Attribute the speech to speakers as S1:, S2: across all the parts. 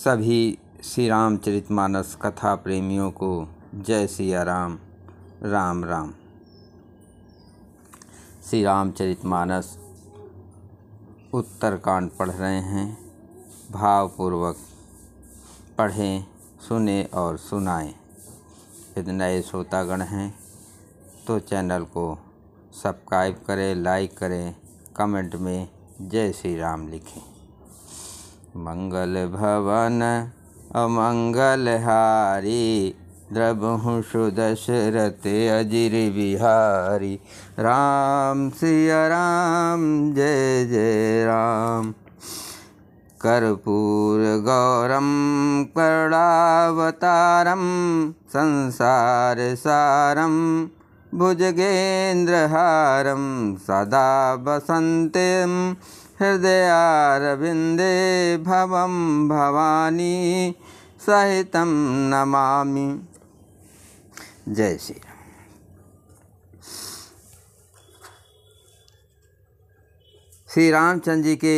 S1: सभी श्री रामचरित मानस कथा प्रेमियों को जय सिया राम राम राम श्री रामचरित मानस उत्तरकांड पढ़ रहे हैं भावपूर्वक पढ़ें सुने और सुनाएं यदि नए श्रोतागण हैं तो चैनल को सब्सक्राइब करें लाइक करें कमेंट में जय श्री राम लिखें मङ्गलभवन अमङ्गलहारी द्रबहु सुदशरथे अजिर्विहारी राम राम जय जय राम कर्पूरगौरं कर्डावतारं संसारसारं भुजगेन्द्रहारं सदा वसन्तिम् हृदयारविन्दे भव भवानी सहित नमा जय श्री राम श्री रामचंद्र जी के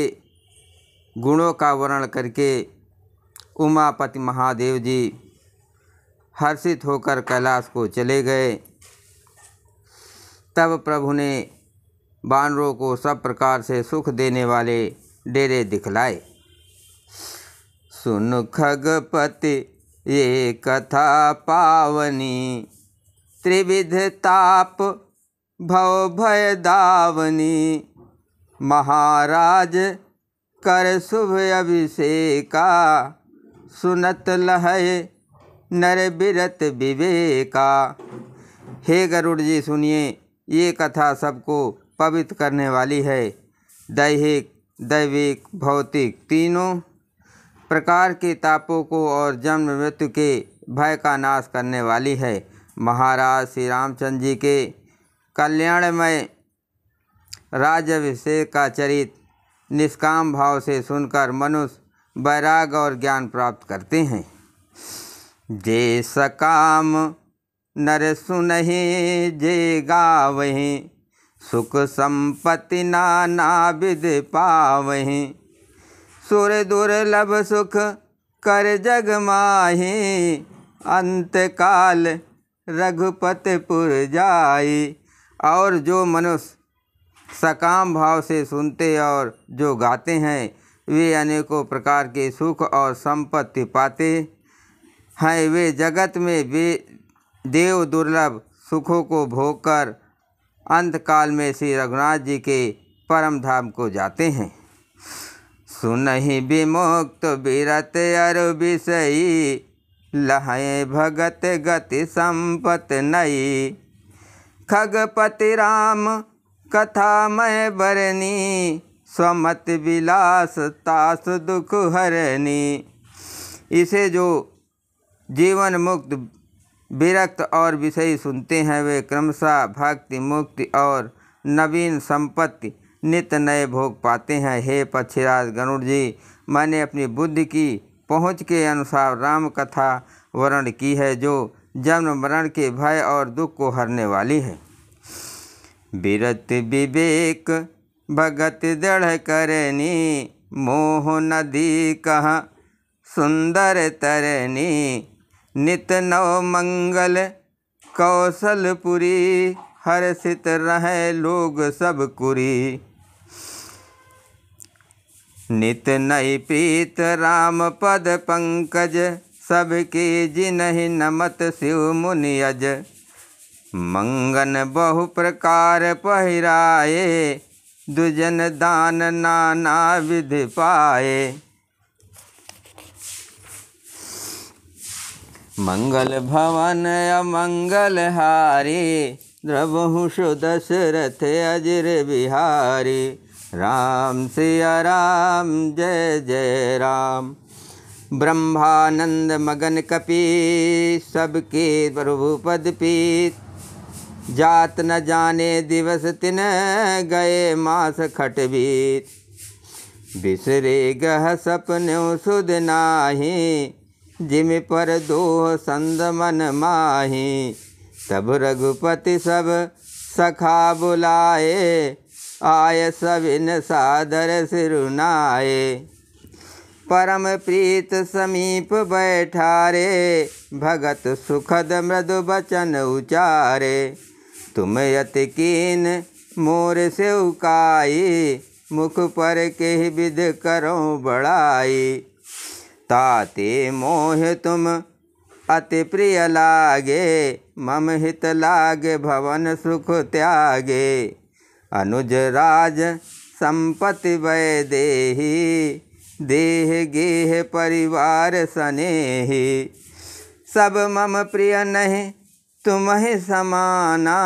S1: गुणों का वर्णन करके उमापति महादेव जी हर्षित होकर कैलाश को चले गए तब प्रभु ने बानरों को सब प्रकार से सुख देने वाले डेरे दिखलाए सुन खगपति ये कथा पावनी त्रिविध ताप भव भय दावनी महाराज कर शुभ अभिषेका सुनत लहय नर बिरत विवेका हे गरुड़ जी सुनिए ये कथा सबको पवित्र करने वाली है दैहिक दैविक भौतिक तीनों प्रकार के तापों को और जन्म मृत्यु के भय का नाश करने वाली है महाराज श्री रामचंद्र जी के कल्याणमय राज्यभिषेक का चरित निष्काम भाव से सुनकर मनुष्य वैराग और ज्ञान प्राप्त करते हैं जे सकाम नर सुनहे जे गावहें सुख संपत्ति नाना विध पावही सुर दुर्लभ सुख कर जग माही अंत काल रघुपतपुर जाई और जो मनुष्य सकाम भाव से सुनते और जो गाते हैं वे अनेकों प्रकार के सुख और संपत्ति पाते हैं वे जगत में वे देव दुर्लभ सुखों को भोग कर अंतकाल में श्री रघुनाथ जी के परम धाम को जाते हैं सुन ही विमुक्त बीरत अरु विषयी लहे भगत गति संपत नई खगपति राम कथा मैं बरनी स्वमत विलास तास दुख हरनी इसे जो जीवन मुक्त विरक्त और विषयी सुनते हैं वे क्रमशः भक्ति मुक्ति और नवीन संपत्ति नित नए भोग पाते हैं हे पक्षीराज गरुड़ जी मैंने अपनी बुद्धि की पहुँच के अनुसार राम कथा वर्ण की है जो जन्म मरण के भय और दुख को हरने वाली है विरत विवेक भगत दृढ़ करनी मोह नदी कहाँ सुंदर तरनी नित नव मंगल कौशलपुरी हर्षित रहें लोग सब कुरी नित नय प्रीत राम पद पंकज सबके जिनहि नमत शिव मुनियज मंगन बहु प्रकार पहिराए दुजन दान नाना विधि पाए मंगल भवन अमंगलहारी द्रवहुषु दशरथ अजर बिहारी राम सिया राम जय जय राम ब्रह्मानंद मगन कपी सबके प्रभु पद पीत जात न जाने दिवस तिन गए मास खटबीत बिसरे गह सपन सुध नाही जिम पर दो संद मन माही तब रघुपति सब सखा बुलाए आय इन सादर सिरुनाए परम प्रीत समीप बैठारे भगत सुखद मृदु बचन उचारे तुम कीन मोर से उकाई मुख पर के विध करो बड़ाई ताते मोह तुम अति प्रिय लागे मम हित लागे भवन सुख त्यागे अनुज राज संपत्ति वै देही देह गेह परिवार सनेही सब मम प्रिय नहीं तुम्हें समाना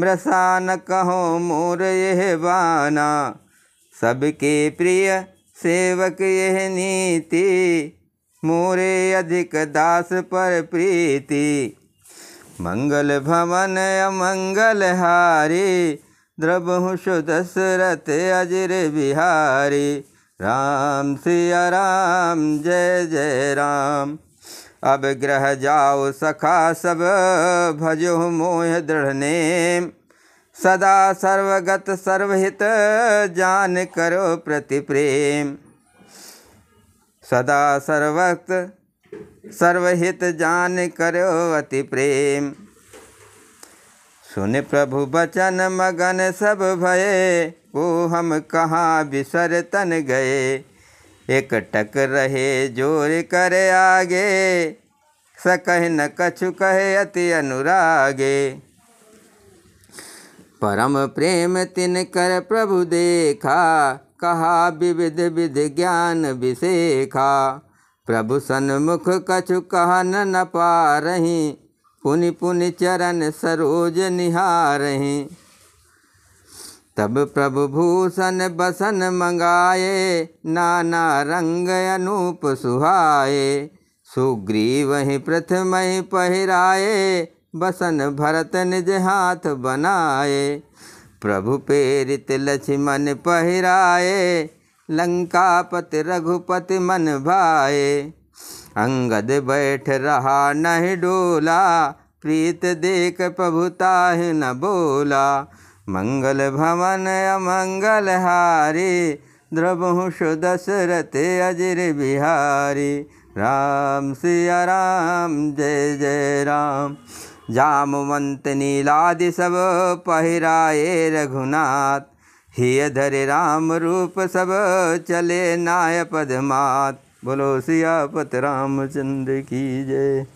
S1: मृषा न कहो मोर यह बाना सबके प्रिय सेवक यह नीति मोरे अधिक दास पर प्रीति मंगल भवन अमंगल हारी द्रभु दशरथ अजर बिहारी राम सिया राम जय जय राम अब ग्रह जाओ सखा सब भजो मोह दृढ़ नेम सदा सर्वगत सर्वहित जान करो प्रति प्रेम सदा सर्वगत सर्वहित जान करो अति प्रेम सुन प्रभु बचन मगन सब भये वो हम कहाँ बिसर तन गए एक टक रहे जोर करे आगे सकह न कछु कहे अति अनुरागे परम प्रेम तिन कर प्रभु देखा कहा विविध विध ज्ञान विशेखा प्रभु सन्मुख कछु कहन न पारही पुनि पुनि चरण सरोज निहारही तब प्रभु भूषण बसन मंगाए नाना रंग अनूप सुहाए सुग्रीव प्रथम ही पहराए बसन भरत निज हाथ बनाए प्रभु प्रेरित लक्ष्मण पहराए लंकापति रघुपति मन भाए अंगद बैठ रहा नहीं डोला प्रीत देख प्रभुता न बोला मंगल भवन अमंगल हारी द्रभु दशरथ अजर बिहारी राम सिया राम जय जय राम जामवंत नीलादि सब पहराए रघुनाथ हिय धरे राम रूप सब चले नाय पदमात बोलो सियापत रामचंद्र की जय